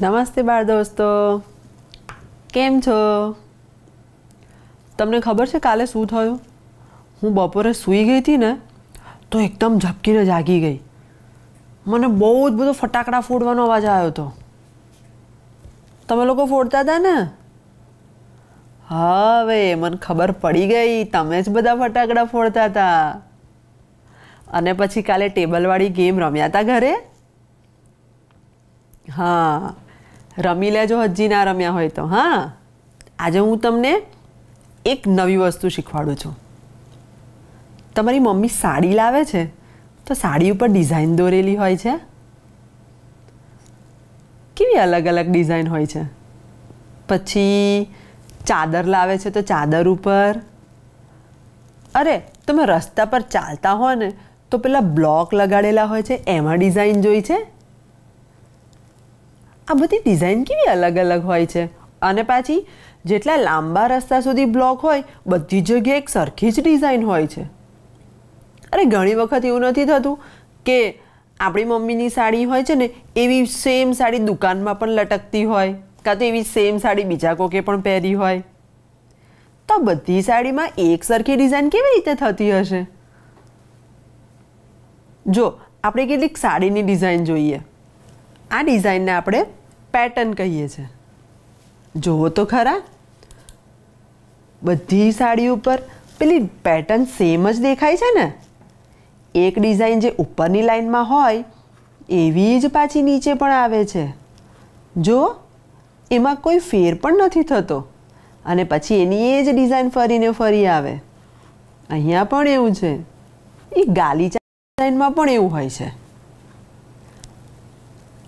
નમસ્તે બાળ દોસ્તો કેમ છો તમને ખબર છે કાલે શું થયું હું બપોરે સૂઈ ગઈ હતી ને તો એકદમ ઝપકીને જાગી ગઈ મને બહુ જ બધો ફટાકડા ફોડવાનો અવાજ આવ્યો હતો તમે લોકો ફોડતા હતા ને હવે મને ખબર પડી ગઈ તમે જ બધા ફટાકડા ફોડતા હતા અને પછી કાલે ટેબલવાળી ગેમ રમ્યા હતા ઘરે હા રમી લેજો હજી ના રમ્યા હોય તો હા આજે હું તમને એક નવી વસ્તુ શીખવાડું છું તમારી મમ્મી સાડી લાવે છે તો સાડી ઉપર ડિઝાઇન દોરેલી હોય છે કેવી અલગ અલગ ડિઝાઇન હોય છે પછી ચાદર લાવે છે તો ચાદર ઉપર અરે તમે રસ્તા પર ચાલતા હો ને તો પેલા બ્લોક લગાડેલા હોય છે એમાં ડિઝાઇન જોઈ છે આ બધી ડિઝાઇન કેવી અલગ અલગ હોય છે અને પાછી જેટલા લાંબા રસ્તા સુધી બ્લોક હોય બધી જગ્યાએ એક સરખી જ ડિઝાઇન હોય છે અરે ઘણી વખત એવું નથી થતું કે આપણી મમ્મીની સાડી હોય છે ને એવી સેમ સાડી દુકાનમાં પણ લટકતી હોય કાં તો એવી સેમ સાડી બીજા કોકે પણ પહેરી હોય તો બધી સાડીમાં એક સરખી ડિઝાઇન કેવી રીતે થતી હશે જો આપણે કેટલીક સાડીની ડિઝાઇન જોઈએ આ ડિઝાઇનને આપણે પેટર્ન કહીએ છીએ જુઓ તો ખરા બધી સાડી ઉપર પેલી પેટર્ન સેમ જ દેખાય છે ને એક ડિઝાઇન જે ઉપરની લાઇનમાં હોય એવી જ પાછી નીચે પણ આવે છે જો એમાં કોઈ ફેર પણ નથી થતો અને પછી એની એ જ ડિઝાઇન ફરીને ફરી આવે અહીંયા પણ એવું છે એ ગાલીચા ડિઝાઇનમાં પણ એવું હોય છે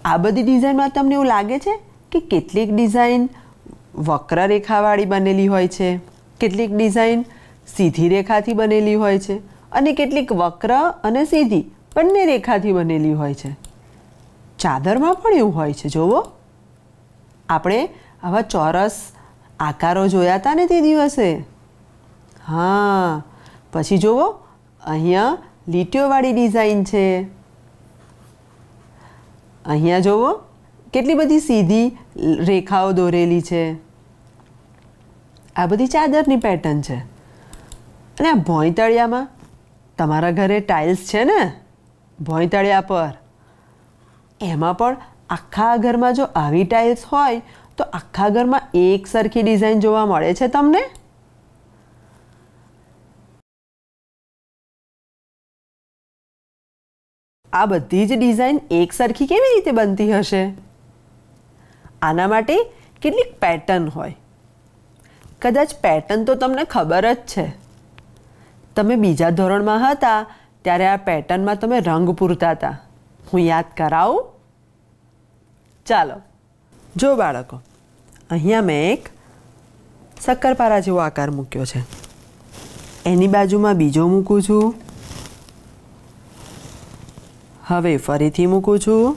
આ બધી ડિઝાઇનમાં તમને એવું લાગે છે કે કેટલીક ડિઝાઇન વક્ર રેખાવાળી બનેલી હોય છે કેટલીક ડિઝાઇન સીધી રેખાથી બનેલી હોય છે અને કેટલીક વક્ર અને સીધી બંને રેખાથી બનેલી હોય છે ચાદરમાં પણ એવું હોય છે જોવો આપણે આવા ચોરસ આકારો જોયા હતા ને તે દિવસે હા પછી જુઓ અહીંયા લીટીઓવાળી ડિઝાઇન છે અહીંયા જુઓ કેટલી બધી સીધી રેખાઓ દોરેલી છે આ બધી ચાદરની પેટર્ન છે અને આ ભોંયતળિયામાં તમારા ઘરે ટાઇલ્સ છે ને ભોંયતળિયા પર એમાં પણ આખા ઘરમાં જો આવી ટાઇલ્સ હોય તો આખા ઘરમાં એક સરખી ડિઝાઇન જોવા મળે છે તમને આ બધી જ ડિઝાઇન એકસરખી કેવી રીતે બનતી હશે આના માટે કેટલીક પેટર્ન હોય કદાચ પેટર્ન તો તમને ખબર જ છે તમે બીજા ધોરણમાં હતા ત્યારે આ પેટર્નમાં તમે રંગ પૂરતા હતા હું યાદ કરાવું ચાલો જો બાળકો અહીંયા મેં એક શક્કરપારા જેવો આકાર મૂક્યો છે એની બાજુમાં બીજો મૂકું છું હવે ફરીથી મૂકું છું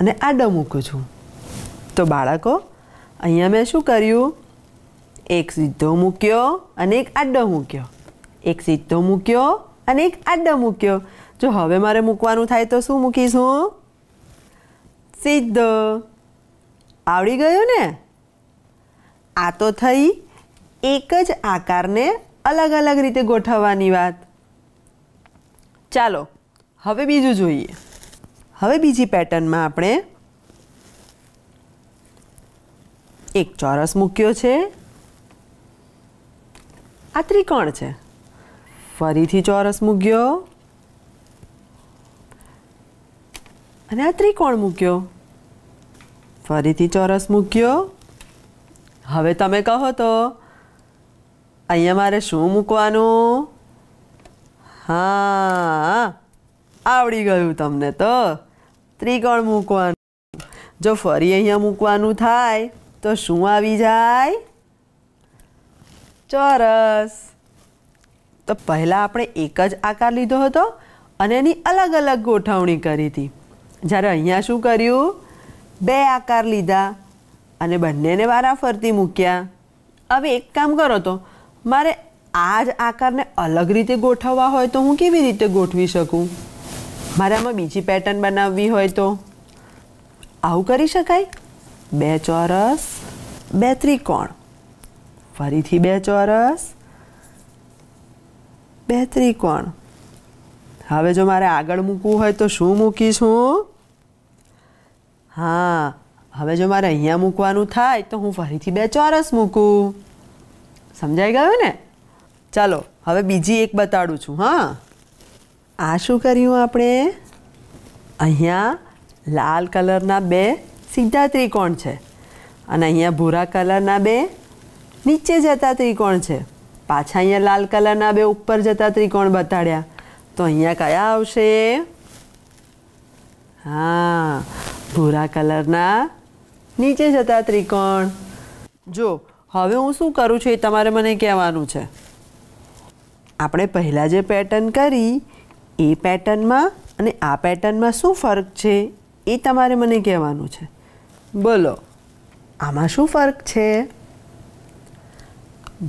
અને આડો મૂકું છું તો બાળકો અહીંયા મેં શું કર્યું એક સીધો મૂક્યો અને એક આડો મૂક્યો એક સીધો મૂક્યો અને એક આડો મૂક્યો જો હવે મારે મૂકવાનું થાય તો શું મૂકીશું સીધો આવડી ગયો ને આ તો થઈ એક જ આકારને અલગ અલગ રીતે ગોઠવવાની વાત ચાલો હવે બીજું જોઈએ હવે બીજી પેટર્નમાં આપણે એક ચોરસ મૂક્યો છે આ ત્રિકોણ છે ફરીથી ચોરસ મૂક્યો અને આ ત્રિકોણ મૂક્યો ફરીથી ચોરસ મૂક્યો હવે તમે કહો તો અહીંયા મારે શું મૂકવાનું હા આવડી ગયું તમને તો ત્રિકોણ મૂકવાનું જો ફરી અહીંયા મૂકવાનું થાય તો શું આવી જાય ચોરસ તો પહેલાં આપણે એક જ આકાર લીધો હતો અને એની અલગ અલગ ગોઠવણી કરી હતી જ્યારે અહીંયા શું કર્યું બે આકાર લીધા અને બંનેને વારા ફરતી મૂક્યા હવે એક કામ કરો તો મારે આ જ આકારને અલગ રીતે ગોઠવવા હોય તો હું કેવી રીતે ગોઠવી શકું મારે આમાં બીજી પેટર્ન બનાવવી હોય તો આવું કરી શકાય બે ચોરસ બે ત્રિકોણ ફરીથી બે ચોરસ બે ત્રિકોણ હવે જો મારે આગળ મૂકવું હોય તો શું મૂકીશ હું હા હવે જો મારે અહીંયા મૂકવાનું થાય તો હું ફરીથી બે ચોરસ મૂકું સમજાઈ ગયું ને ચાલો હવે બીજી એક બતાડું છું હા આ શું કર્યું આપણે અહીંયા લાલ કલરના બે સીધા ત્રિકોણ છે અને અહીંયા ભૂરા કલરના બે નીચે જતા ત્રિકોણ છે પાછા અહીંયા લાલ કલરના બે ઉપર જતા ત્રિકોણ બતાડ્યા તો અહીંયા કયા આવશે હા ભૂરા કલરના નીચે જતા ત્રિકોણ જો હવે હું શું કરું છું એ તમારે મને કહેવાનું છે આપણે પહેલાં જે પેટર્ન કરી એ પેટર્નમાં અને આ પેટર્નમાં શું ફરક છે એ તમારે મને કહેવાનું છે બોલો આમાં શું ફરક છે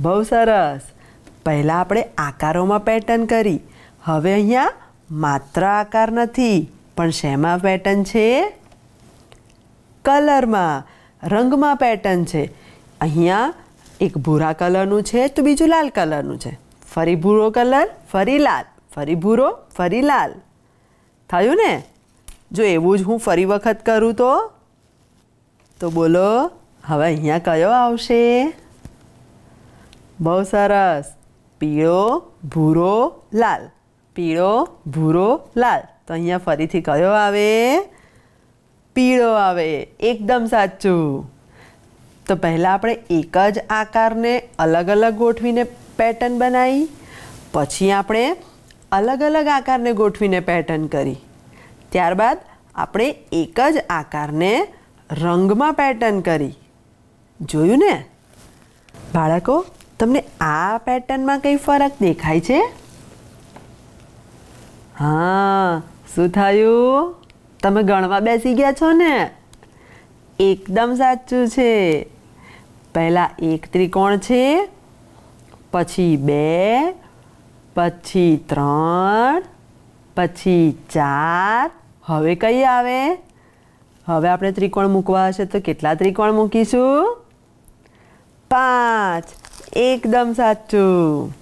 બહુ સરસ પહેલાં આપણે આકારોમાં પેટર્ન કરી હવે અહીંયા માત્ર આકાર નથી પણ શેમાં પેટર્ન છે કલરમાં રંગમાં પેટર્ન છે અહીંયા એક ભૂરા કલરનું છે તો બીજું લાલ કલરનું છે ફરી ભૂરો કલર ફરી લાલ ફરી ભૂરો ફરી લાલ થયું ને જો એવું જ હું ફરી વખત કરું તો તો બોલો હવે અહીંયા કયો આવશે બહુ સરસ પીળો ભૂરો લાલ પીળો ભૂરો લાલ તો અહીંયા ફરીથી કયો આવે પીળો આવે એકદમ સાચું તો પહેલાં આપણે એક જ આકારને અલગ અલગ ગોઠવીને પેટર્ન બનાવી પછી આપણે અલગ અલગ આકારને ગોઠવીને પેટર્ન કરી ત્યારબાદ આપણે એક જ આકારને રંગમાં પેટર્ન કરી જોયું ને બાળકો તમને આ પેટર્નમાં કંઈ ફરક દેખાય છે હા શું થયું તમે ગણવા બેસી ગયા છો ને એકદમ સાચું છે પહેલાં એક ત્રિકોણ છે પછી બે પછી ત્રણ પછી ચાર હવે કઈ આવે હવે આપણે ત્રિકોણ મૂકવા હશે તો કેટલા ત્રિકોણ મૂકીશું પાંચ એકદમ સાચું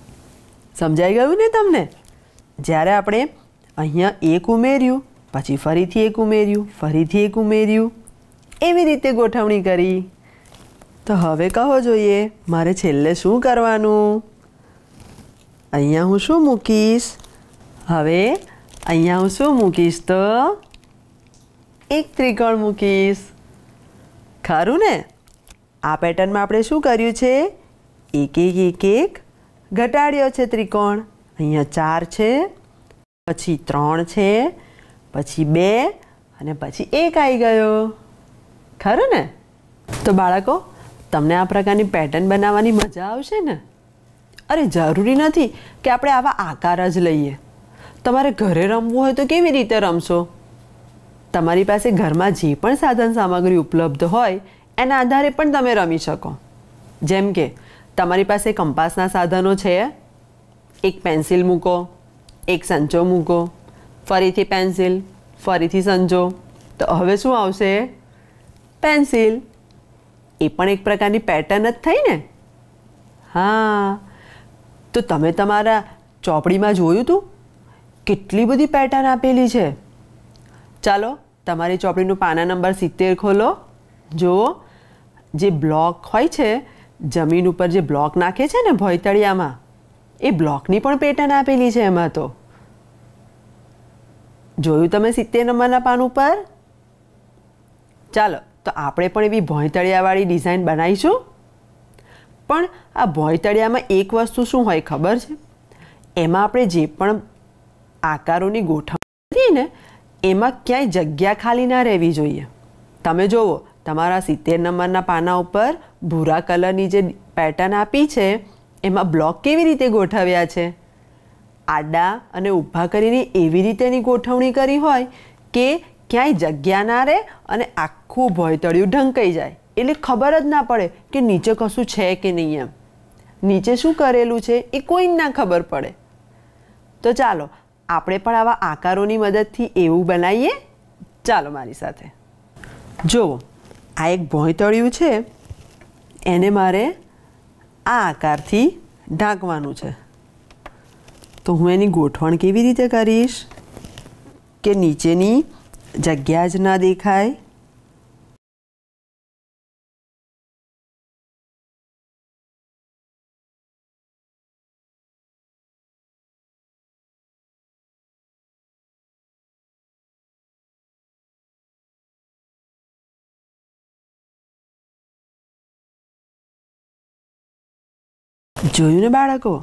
સમજાઈ ગયું ને તમને જ્યારે આપણે અહીંયા એક ઉમેર્યું પછી ફરીથી એક ઉમેર્યું ફરીથી એક ઉમેર્યું એવી રીતે ગોઠવણી કરી તો હવે કહો જોઈએ મારે છેલ્લે શું કરવાનું અહીંયા હું શું મૂકીશ હવે અહીંયા હું શું મૂકીશ તો એક ત્રિકોણ મૂકીશ ખરું ને આ પેટર્નમાં આપણે શું કર્યું છે એક એક એક એક ઘટાડ્યો છે ત્રિકોણ અહીંયા ચાર છે પછી ત્રણ છે પછી બે અને પછી એક આવી ગયો ખરું ને તો બાળકો તમને આ પ્રકારની પેટર્ન બનાવવાની મજા આવશે ને અરે જરૂરી નથી કે આપણે આવા આકાર જ લઈએ તમારે ઘરે રમવું હોય તો કેવી રીતે રમશો તમારી પાસે ઘરમાં જે પણ સાધન સામગ્રી ઉપલબ્ધ હોય એના આધારે પણ તમે રમી શકો જેમ કે તમારી પાસે કંપાસના સાધનો છે એક પેન્સિલ મૂકો એક સંચો મૂકો ફરીથી પેન્સિલ ફરીથી સંચો તો હવે શું આવશે પેન્સિલ એ પણ એક પ્રકારની પેટર્ન જ થઈ ને હા તો તમે તમારા ચોપડીમાં જોયું હતું કેટલી બધી પેટર્ન આપેલી છે ચાલો તમારી ચોપડીનું પાના નંબર સિત્તેર ખોલો જુઓ જે બ્લોક હોય છે જમીન ઉપર જે બ્લોક નાખે છે ને ભોયતળિયામાં એ બ્લોકની પણ પેટર્ન આપેલી છે એમાં તો જોયું તમે સિત્તેર નંબરના પાન ઉપર ચાલો તો આપણે પણ એવી ભોંયતળિયાવાળી ડિઝાઇન બનાવીશું પણ આ ભોંયતળિયામાં એક વસ્તુ શું હોય ખબર છે એમાં આપણે જે પણ આકારોની ગોઠવણી કરીએ ને એમાં ક્યાંય જગ્યા ખાલી ના રહેવી જોઈએ તમે જુઓ તમારા સિત્તેર નંબરના પાના ઉપર ભૂરા કલરની જે પેટર્ન આપી છે એમાં બ્લોક કેવી રીતે ગોઠવ્યા છે આડા અને ઊભા કરીને એવી રીતેની ગોઠવણી કરી હોય કે ક્યાંય જગ્યા ના રહે અને આખું ભોયતળિયું ઢંકાઈ જાય એટલે ખબર જ ના પડે કે નીચે કશું છે કે નહીં એમ નીચે શું કરેલું છે એ કોઈને ના ખબર પડે તો ચાલો આપણે પણ આવા આકારોની મદદથી એવું બનાવીએ ચાલો મારી સાથે જુઓ આ એક ભોંયતળિયું છે એને મારે આ આકારથી ઢાંકવાનું છે તો હું એની ગોઠવણ કેવી રીતે કરીશ કે નીચેની જગ્યા જ ના દેખાય જોયું ને બાળકો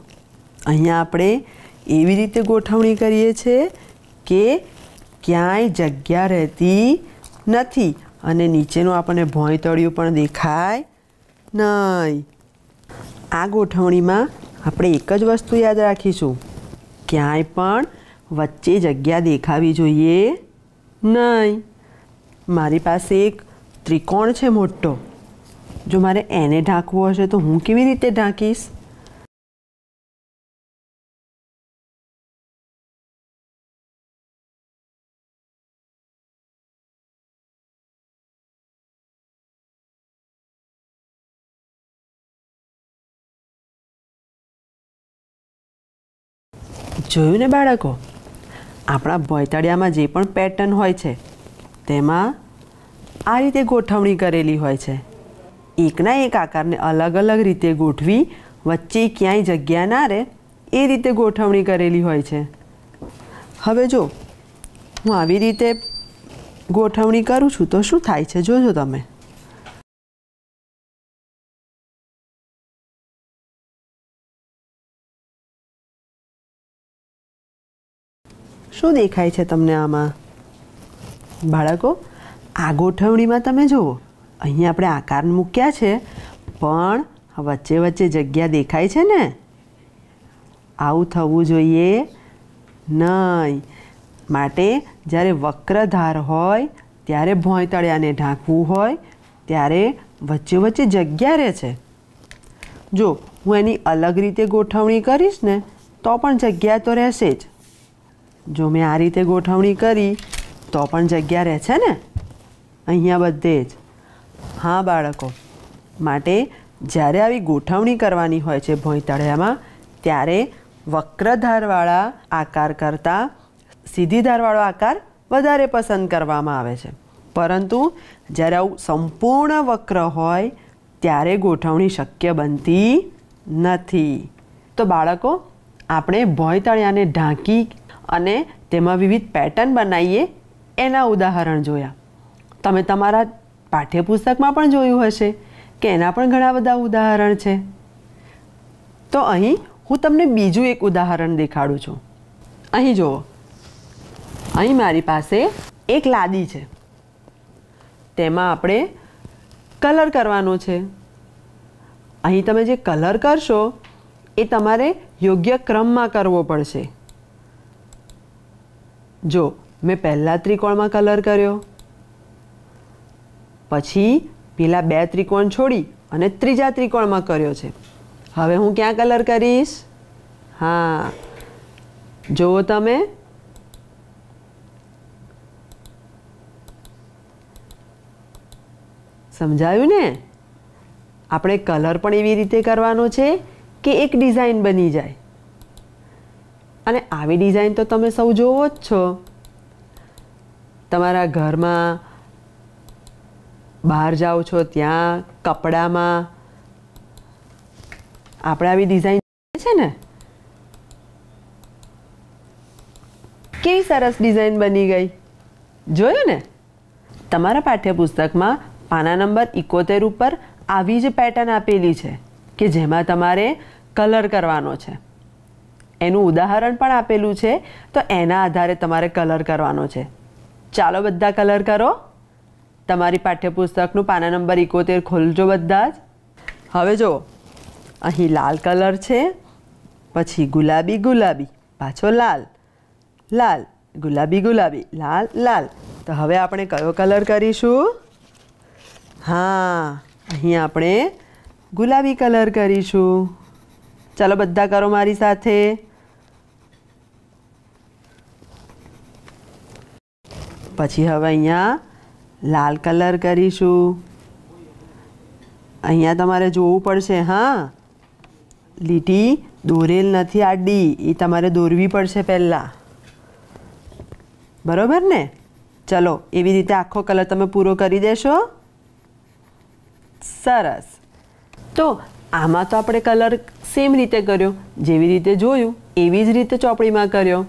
અહીંયા આપણે એવી રીતે ગોઠવણી કરીએ છીએ કે ક્યાંય જગ્યા રહેતી નથી અને નીચેનું આપણને ભોંયતળિયું પણ દેખાય નહીં આ ગોઠવણીમાં આપણે એક જ વસ્તુ યાદ રાખીશું ક્યાંય પણ વચ્ચે જગ્યા દેખાવી જોઈએ નહીં મારી પાસે એક ત્રિકોણ છે મોટો જો મારે એને ઢાંકવો હશે તો હું કેવી રીતે ઢાંકીશ જોયું ને બાળકો આપણા ભોયતળિયામાં જે પણ પેટર્ન હોય છે તેમાં આ રીતે ગોઠવણી કરેલી હોય છે એકના એક આકારને અલગ અલગ રીતે ગોઠવી વચ્ચે ક્યાંય જગ્યા ના રહે એ રીતે ગોઠવણી કરેલી હોય છે હવે જો હું આવી રીતે ગોઠવણી કરું છું તો શું થાય છે જોજો તમે શું દેખાય છે તમને આમાં બાળકો આ ગોઠવણીમાં તમે જુઓ અહીં આપણે આકાર મૂક્યા છે પણ વચ્ચે વચ્ચે જગ્યા દેખાય છે ને આવું થવું જોઈએ નહીં માટે જ્યારે વક્રધાર હોય ત્યારે ભોંયતળિયાને ઢાંકવું હોય ત્યારે વચ્ચે વચ્ચે જગ્યા રહે છે જો હું એની અલગ રીતે ગોઠવણી કરીશ ને તો પણ જગ્યા તો રહેશે જ જો મેં આ રીતે ગોઠવણી કરી તો પણ જગ્યા રહે છે ને અહીંયા બધે જ હા બાળકો માટે જ્યારે આવી ગોઠવણી કરવાની હોય છે ભોંયતળિયામાં ત્યારે વક્રધારવાળા આકાર કરતાં સીધી ધારવાળો આકાર વધારે પસંદ કરવામાં આવે છે પરંતુ જ્યારે આવું સંપૂર્ણ વક્ર હોય ત્યારે ગોઠવણી શક્ય બનતી નથી તો બાળકો આપણે ભોંયતળિયાને ઢાંકી અને તેમાં વિવિધ પેટર્ન બનાવીએ એના ઉદાહરણ જોયા તમે તમારા પાઠ્યપુસ્તકમાં પણ જોયું હશે કે એના પણ ઘણા બધા ઉદાહરણ છે તો અહીં હું તમને બીજું એક ઉદાહરણ દેખાડું છું અહીં જુઓ અહીં મારી પાસે એક લાદી છે તેમાં આપણે કલર કરવાનો છે અહીં તમે જે કલર કરશો એ તમારે યોગ્ય ક્રમમાં કરવો પડશે જો મેં પહેલાં ત્રિકોણમાં કલર કર્યો પછી પેલા બે ત્રિકોણ છોડી અને ત્રીજા ત્રિકોણમાં કર્યો છે હવે હું ક્યાં કલર કરીશ હા જુઓ તમે સમજાયું ને આપણે કલર પણ એવી રીતે કરવાનો છે કે એક ડિઝાઇન બની જાય અને આવી ડિઝાઇન તો તમે સૌ જોવો જ છો તમારા ઘરમાં બહાર જાઓ છો ત્યાં કપડામાં આપણે આવી ડિઝાઇન છે ને કેવી સરસ ડિઝાઇન બની ગઈ જોયું ને તમારા પાઠ્યપુસ્તકમાં પાના નંબર ઇકોતેર ઉપર આવી જ પેટર્ન આપેલી છે કે જેમાં તમારે કલર કરવાનો છે એનું ઉદાહરણ પણ આપેલું છે તો એના આધારે તમારે કલર કરવાનો છે ચાલો બધા કલર કરો તમારી પાઠ્યપુસ્તકનું પાના નંબર ઇકોતેર ખોલજો બધા જ હવે જુઓ અહીં લાલ કલર છે પછી ગુલાબી ગુલાબી પાછો લાલ લાલ ગુલાબી ગુલાબી લાલ લાલ તો હવે આપણે કયો કલર કરીશું હા અહીં આપણે ગુલાબી કલર કરીશું ચાલો બધા કરો મારી સાથે પછી હવે અહીંયા લાલ કલર કરીશું અહીંયા તમારે જોવું પડશે હા લીટી દોરેલ નથી આડી એ તમારે દોરવી પડશે પહેલાં બરોબર ને ચલો એવી રીતે આખો કલર તમે પૂરો કરી દેશો સરસ તો આમાં તો આપણે કલર સેમ રીતે કર્યો જેવી રીતે જોયું એવી જ રીતે ચોપડીમાં કર્યો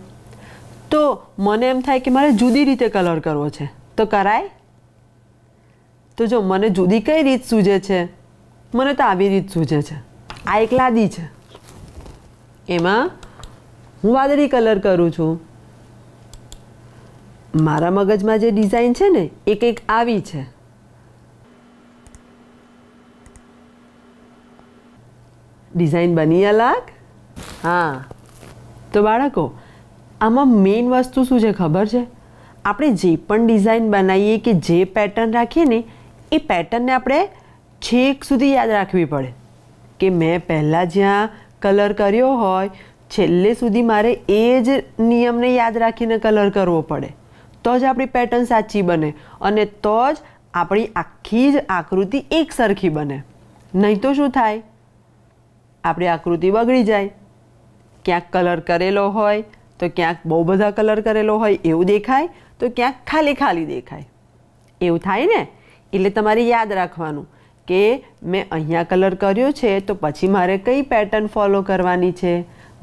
તો મને એમ થાય કે મારે જુદી રીતે કલર કરવો છે તો કરાય તો જો મને જુદી કઈ રીત સૂજે છે મને તો આવી રીત સૂજે છે આ એક લાદી છે એમાં હું વાદળી કલર કરું છું મારા મગજમાં જે ડિઝાઇન છે ને એ કંઈક આવી છે ડિઝાઇન બની અલગ હા તો બાળકો આમાં મેઇન વસ્તુ શું છે ખબર છે આપણે જે પણ ડિઝાઇન બનાવીએ કે જે પેટર્ન રાખીએ ને એ પેટર્નને આપણે છેક સુધી યાદ રાખવી પડે કે મેં પહેલાં જ્યાં કલર કર્યો હોય છેલ્લે સુધી મારે એ જ નિયમને યાદ રાખીને કલર કરવો પડે તો જ આપણી પેટર્ન સાચી બને અને તો જ આપણી આખી જ આકૃતિ એક સરખી બને નહીં તો શું થાય આપણી આકૃતિ બગડી જાય ક્યાંક કલર કરેલો હોય તો ક્યાંક બહુ બધા કલર કરેલો હોય એવું દેખાય તો ક્યાંક ખાલી ખાલી દેખાય એવું થાય ને એટલે તમારે યાદ રાખવાનું કે મેં અહીંયા કલર કર્યો છે તો પછી મારે કઈ પેટર્ન ફોલો કરવાની છે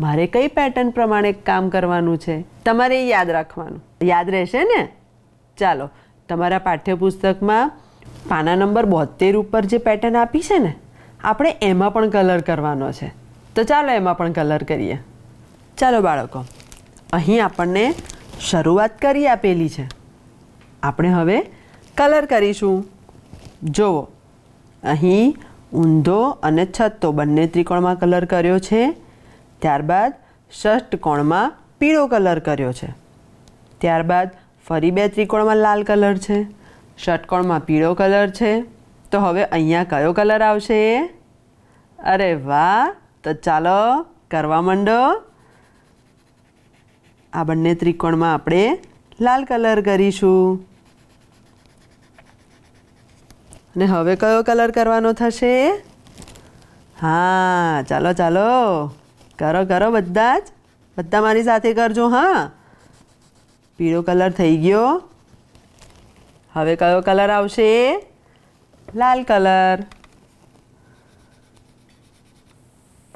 મારે કઈ પેટર્ન પ્રમાણે કામ કરવાનું છે તમારે યાદ રાખવાનું યાદ રહેશે ને ચાલો તમારા પાઠ્યપુસ્તકમાં પાના નંબર બોતેર ઉપર જે પેટર્ન આપી છે ને આપણે એમાં પણ કલર કરવાનો છે તો ચાલો એમાં પણ કલર કરીએ ચાલો બાળકો અહીં આપણને શરૂઆત કરી આપેલી છે આપણે હવે કલર કરીશું જુઓ અહીં ઊંધો અને છત્તો બંને ત્રિકોણમાં કલર કર્યો છે ત્યારબાદ ષષ્ઠ પીળો કલર કર્યો છે ત્યારબાદ ફરી બે ત્રિકોણમાં લાલ કલર છે ષટકોણમાં પીળો કલર છે તો હવે અહીંયા કયો કલર આવશે અરે વાહ તો ચાલો કરવા માંડો આ બંને ત્રિકોણમાં આપણે લાલ કલર કરીશું અને હવે કયો કલર કરવાનો થશે હા ચાલો ચાલો કરો કરો બધા જ બધા મારી સાથે કરજો હા પીળો કલર થઈ ગયો હવે કયો કલર આવશે લાલ કલર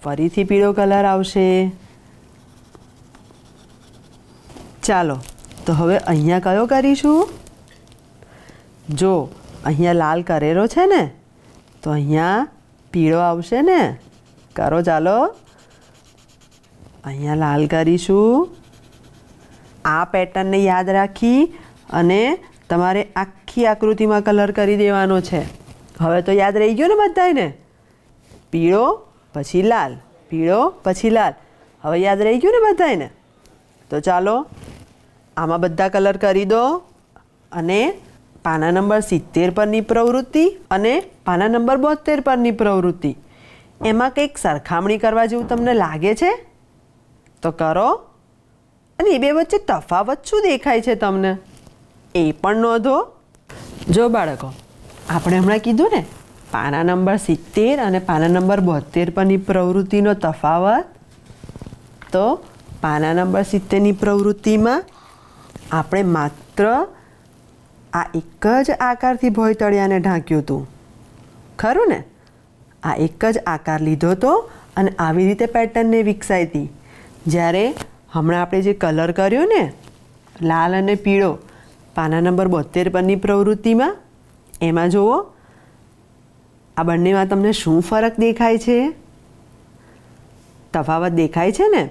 ફરીથી પીળો કલર આવશે ચાલો તો હવે અહીંયા કયો કરીશું જો અહીંયા લાલ કરેલો છે ને તો અહીંયા પીળો આવશે ને કરો ચાલો અહીંયા લાલ કરીશું આ પેટર્નને યાદ રાખી અને તમારે આખી આકૃતિમાં કલર કરી દેવાનો છે હવે તો યાદ રહી ગયો ને બધાને પીળો પછી લાલ પીળો પછી લાલ હવે યાદ રહી ગયું ને બધાને તો ચાલો આમાં બધા કલર કરી દો અને પાના નંબર સિત્તેર પરની પ્રવૃત્તિ અને પાના નંબર બોતેર પરની પ્રવૃત્તિ એમાં કંઈક સરખામણી કરવા જેવું તમને લાગે છે તો કરો અને એ બે વચ્ચે તફાવત શું દેખાય છે તમને એ પણ નોંધો જો બાળકો આપણે હમણાં કીધું ને પાના નંબર સિત્તેર અને પાના નંબર બોતેર પરની પ્રવૃત્તિનો તફાવત તો પાના નંબર સિત્તેરની પ્રવૃત્તિમાં આપણે માત્ર આ એક જ આકારથી ભોયતળિયાને ઢાંક્યું હતું ખરું ને આ એક જ આકાર લીધો હતો અને આવી રીતે પેટર્નને વિકસાઈ હતી જ્યારે હમણાં આપણે જે કલર કર્યો ને લાલ અને પીળો પાના નંબર બોતેર પરની પ્રવૃત્તિમાં એમાં જુઓ આ બંનેમાં તમને શું ફરક દેખાય છે તફાવત દેખાય છે ને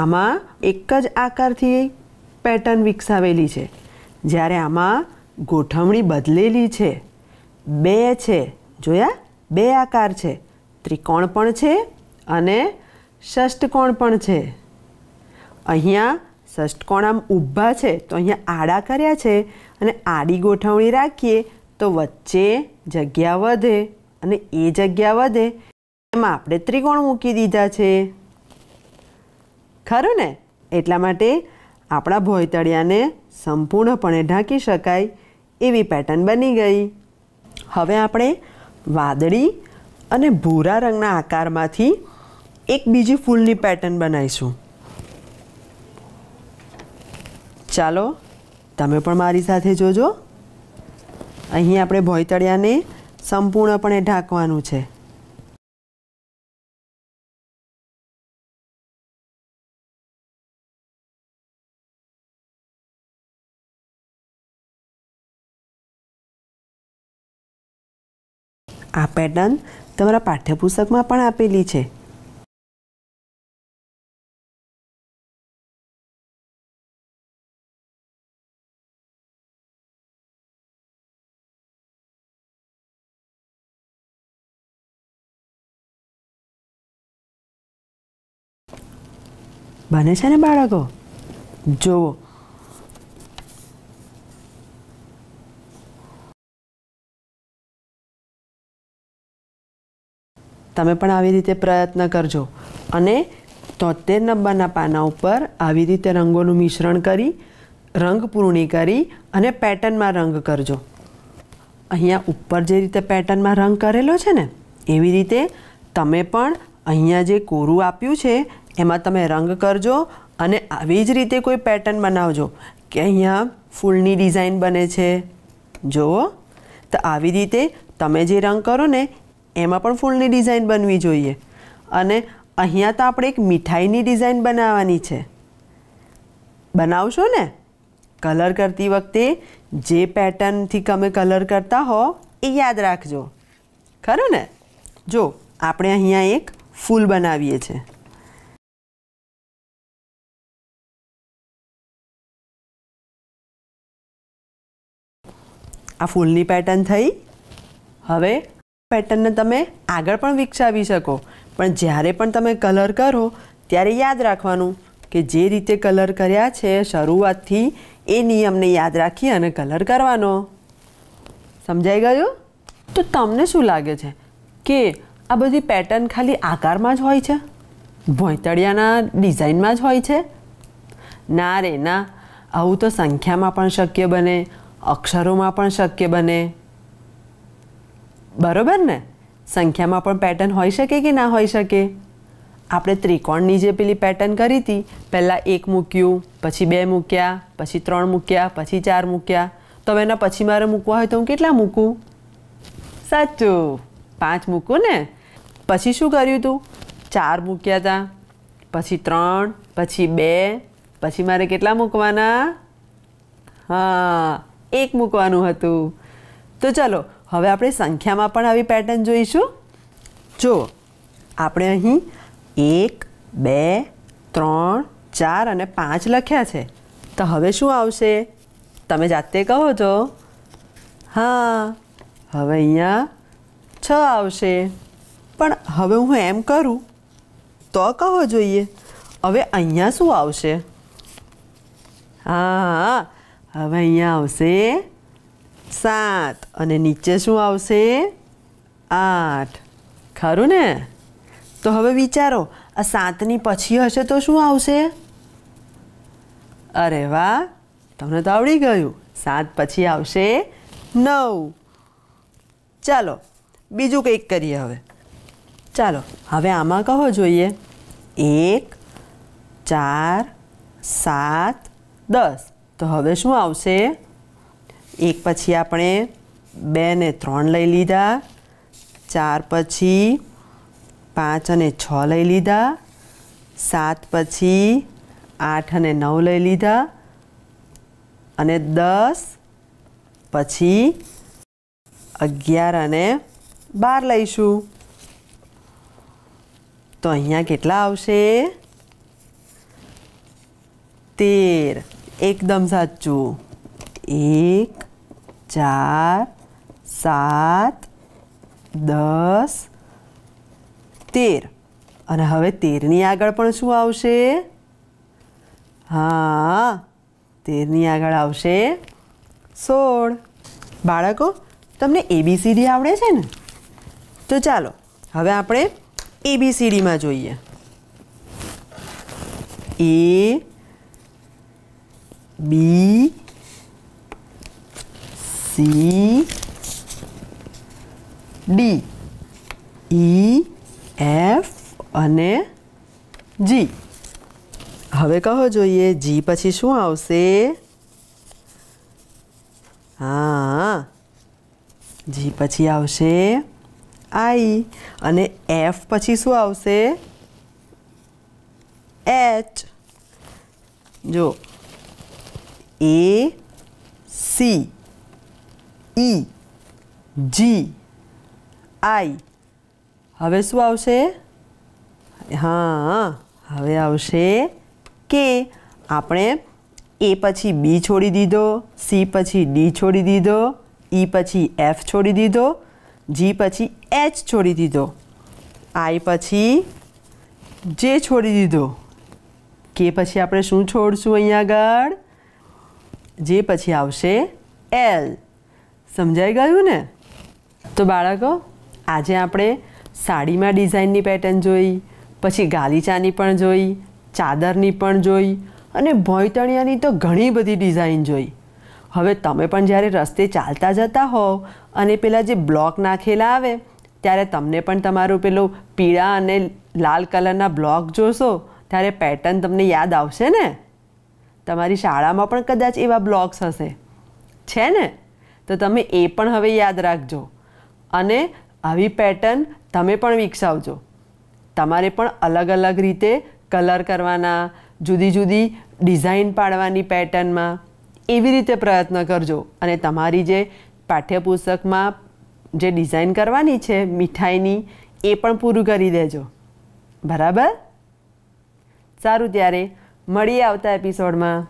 આમાં એક જ આકારથી પેટર્ન વિકસાવેલી છે જ્યારે આમાં ગોઠવણી બદલેલી છે બે છે જોયા બે આકાર છે ત્રિકોણ પણ છે અને ષષ્ટકોણ પણ છે અહીંયા ષષ્ટકોણ આમ ઊભા છે તો અહીંયા આડા કર્યા છે અને આડી ગોઠવણી રાખીએ તો વચ્ચે જગ્યા વધે અને એ જગ્યા વધે એમાં આપણે ત્રિકોણ મૂકી દીધા છે ખરું ને એટલા માટે આપણા ભોયતળિયાને સંપૂર્ણપણે ઢાંકી શકાય એવી પેટર્ન બની ગઈ હવે આપણે વાદળી અને ભૂરા રંગના આકારમાંથી એક બીજી ફૂલની પેટર્ન બનાવીશું ચાલો તમે પણ મારી સાથે જોજો અહીં આપણે ભોયતળિયાને સંપૂર્ણપણે ઢાંકવાનું છે આ પેટર્ન તમારા પાઠ્યપુસ્તકમાં પણ આપેલી છે બને છે ને બાળકો જુઓ તમે પણ આવી રીતે પ્રયત્ન કરજો અને તોતેર નબ્બાના પાના ઉપર આવી રીતે રંગોનું મિશ્રણ કરી રંગ પૂર્ણી કરી અને પેટર્નમાં રંગ કરજો અહીંયા ઉપર જે રીતે પેટર્નમાં રંગ કરેલો છે ને એવી રીતે તમે પણ અહીંયા જે કોરું આપ્યું છે એમાં તમે રંગ કરજો અને આવી જ રીતે કોઈ પેટર્ન બનાવજો કે અહીંયા ફૂલની ડિઝાઇન બને છે જુઓ તો આવી રીતે તમે જે રંગ કરો ને એમાં પણ ફૂલની ડિઝાઇન બનવી જોઈએ અને અહીંયા તો આપણે એક મીઠાઈની ડિઝાઇન બનાવવાની છે બનાવશો ને કલર કરતી વખતે જે પેટર્નથી તમે કલર કરતા હો એ યાદ રાખજો ખરું ને જો આપણે અહીંયા એક ફૂલ બનાવીએ છીએ આ ફૂલની પેટર્ન થઈ હવે પેટર્નને તમે આગળ પણ વિકસાવી શકો પણ જ્યારે પણ તમે કલર કરો ત્યારે યાદ રાખવાનું કે જે રીતે કલર કર્યા છે શરૂઆતથી એ નિયમને યાદ રાખી અને કલર કરવાનો સમજાઈ ગયું તો તમને શું લાગે છે કે આ બધી પેટર્ન ખાલી આકારમાં જ હોય છે ભોંતળિયાના ડિઝાઇનમાં જ હોય છે ના રે ના આવું તો સંખ્યામાં પણ શક્ય બને અક્ષરોમાં પણ શક્ય બને બરોબર ને સંખ્યામાં પણ પેટર્ન હોઈ શકે કે ના હોઈ શકે આપણે ત્રિકોણની જે પેલી પેટર્ન કરી હતી પહેલાં એક મૂક્યું પછી બે મૂક્યા પછી ત્રણ મૂક્યા પછી ચાર મૂક્યા તો હવે એના પછી મારે મૂકવા હોય તો હું કેટલા મૂકું સાચું પાંચ મૂકું ને પછી શું કર્યું તું ચાર મૂક્યા હતા પછી ત્રણ પછી બે પછી મારે કેટલા મૂકવાના હા એક મૂકવાનું હતું તો ચાલો હવે આપણે સંખ્યામાં પણ આવી પેટર્ન જોઈશું જો આપણે અહીં એક બે ત્રણ ચાર અને પાંચ લખ્યા છે તો હવે શું આવશે તમે જાતે કહો છો હા હવે અહીંયા છ આવશે પણ હવે હું એમ કરું તો કહો જોઈએ હવે અહીંયા શું આવશે હા હવે અહીંયા આવશે સાત અને નીચે શું આવશે આઠ ખરું ને તો હવે વિચારો આ સાતની પછી હશે તો શું આવશે અરે વાહ તમને તો આવડી ગયું સાત પછી આવશે નવ ચાલો બીજું કંઈક કરીએ હવે ચાલો હવે આમાં કહો જોઈએ એક ચાર સાત દસ તો હવે શું આવશે એક પછી આપણે બે ને ત્રણ લઈ લીધા ચાર પછી પાંચ અને છ લઈ લીધા સાત પછી આઠ અને નવ લઈ લીધા અને દસ પછી અગિયાર અને બાર લઈશું તો અહીંયા કેટલા આવશે તેર એકદમ સાચું એક ચાર સાત દસ તેર અને હવે તેરની આગળ પણ શું આવશે હા તેરની આગળ આવશે સોળ બાળકો તમને એબીસીડી આવડે છે ને તો ચાલો હવે આપણે એબીસીડીમાં જોઈએ એ બી C D E F અને G હવે કહો જોઈએ જી પછી શું આવશે હા જી પછી આવશે આઈ અને એફ પછી શું આવશે એચ જો એ સી ઈ જી આઈ હવે શું આવશે હા હવે આવશે કે આપણે એ પછી બી છોડી દીધો સી પછી ડી છોડી દીધો ઈ પછી એફ છોડી દીધો જી પછી એચ છોડી દીધો આઈ પછી જે છોડી દીધો કે પછી આપણે શું છોડશું અહીંયા આગળ જે પછી આવશે એલ સમજાઈ ગયું ને તો બાળકો આજે આપણે સાડીમાં ડિઝાઇનની પેટર્ન જોઈ પછી ગાલીચાની પણ જોઈ ચાદરની પણ જોઈ અને ભોંયતણિયાની તો ઘણી બધી ડિઝાઇન જોઈ હવે તમે પણ જ્યારે રસ્તે ચાલતા જતા હોવ અને પેલા જે બ્લોક નાખેલા આવે ત્યારે તમને પણ તમારું પેલું પીળા અને લાલ કલરના બ્લોક જોશો ત્યારે પેટર્ન તમને યાદ આવશે ને તમારી શાળામાં પણ કદાચ એવા બ્લોક્સ હશે છે ને તો તમે એ પણ હવે યાદ રાખજો અને આવી પેટર્ન તમે પણ વિકસાવજો તમારે પણ અલગ અલગ રીતે કલર કરવાના જુદી જુદી ડિઝાઇન પાડવાની પેટર્નમાં એવી રીતે પ્રયત્ન કરજો અને તમારી જે પાઠ્યપુસ્તકમાં જે ડિઝાઇન કરવાની છે મીઠાઈની એ પણ પૂરું કરી દેજો બરાબર સારું ત્યારે મળીએ આવતા એપિસોડમાં